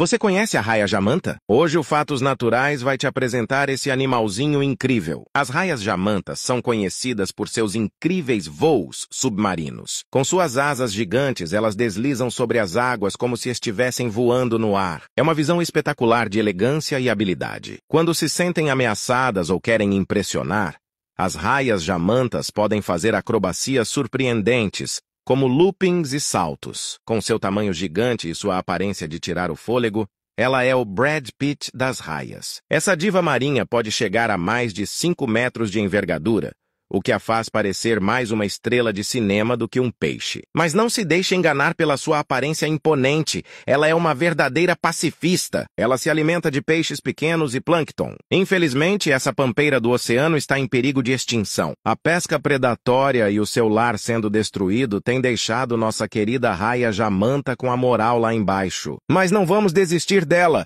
Você conhece a raia jamanta? Hoje o Fatos Naturais vai te apresentar esse animalzinho incrível. As raias jamantas são conhecidas por seus incríveis voos submarinos. Com suas asas gigantes, elas deslizam sobre as águas como se estivessem voando no ar. É uma visão espetacular de elegância e habilidade. Quando se sentem ameaçadas ou querem impressionar, as raias jamantas podem fazer acrobacias surpreendentes, como loopings e saltos. Com seu tamanho gigante e sua aparência de tirar o fôlego, ela é o Brad Pitt das raias. Essa diva marinha pode chegar a mais de 5 metros de envergadura, o que a faz parecer mais uma estrela de cinema do que um peixe. Mas não se deixe enganar pela sua aparência imponente, ela é uma verdadeira pacifista. Ela se alimenta de peixes pequenos e plâncton. Infelizmente, essa pampeira do oceano está em perigo de extinção. A pesca predatória e o seu lar sendo destruído têm deixado nossa querida raia jamanta com a moral lá embaixo. Mas não vamos desistir dela.